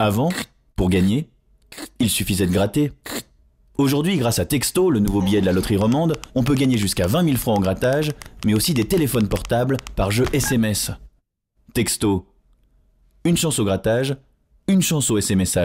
Avant, pour gagner, il suffisait de gratter. Aujourd'hui, grâce à Texto, le nouveau billet de la loterie romande, on peut gagner jusqu'à 20 000 francs en grattage, mais aussi des téléphones portables par jeu SMS. Texto. Une chance au grattage, une chance au SMS.